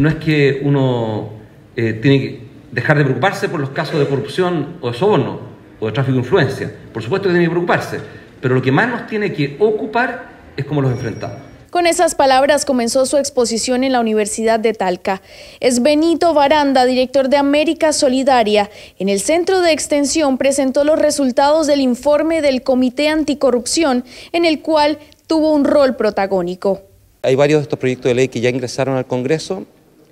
no es que uno eh, tiene que dejar de preocuparse por los casos de corrupción o de soborno o de tráfico de influencia. Por supuesto que tiene que preocuparse, pero lo que más nos tiene que ocupar es cómo los enfrentamos. Con esas palabras comenzó su exposición en la Universidad de Talca. Es Benito Baranda, director de América Solidaria. En el Centro de Extensión presentó los resultados del informe del Comité Anticorrupción, en el cual tuvo un rol protagónico. Hay varios de estos proyectos de ley que ya ingresaron al Congreso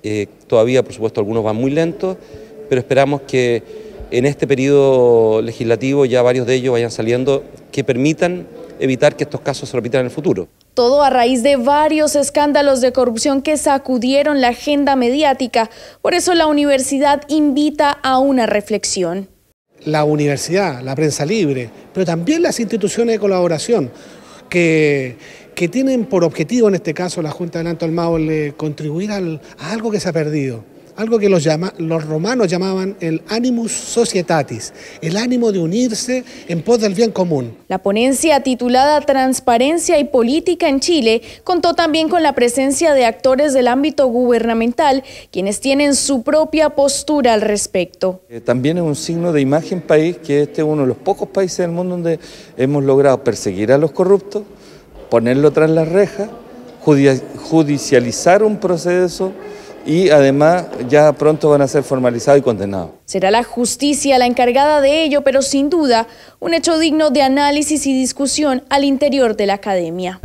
eh, todavía, por supuesto, algunos van muy lentos, pero esperamos que en este periodo legislativo ya varios de ellos vayan saliendo que permitan evitar que estos casos se repitan en el futuro. Todo a raíz de varios escándalos de corrupción que sacudieron la agenda mediática. Por eso la universidad invita a una reflexión. La universidad, la prensa libre, pero también las instituciones de colaboración que, que tienen por objetivo, en este caso la Junta de Alto Almagro, eh, contribuir al, a algo que se ha perdido algo que los, romanos llamaban el animus societatis, el ánimo de unirse en pos del bien común. La ponencia titulada Transparencia y Política en Chile contó también con la presencia de actores del ámbito gubernamental, quienes tienen su propia postura al respecto. Eh, también es un signo de imagen país que este es uno de los pocos países del mundo donde hemos logrado perseguir a los corruptos, ponerlo tras las rejas, judicializar un proceso y además ya pronto van a ser formalizados y condenados. Será la justicia la encargada de ello, pero sin duda un hecho digno de análisis y discusión al interior de la academia.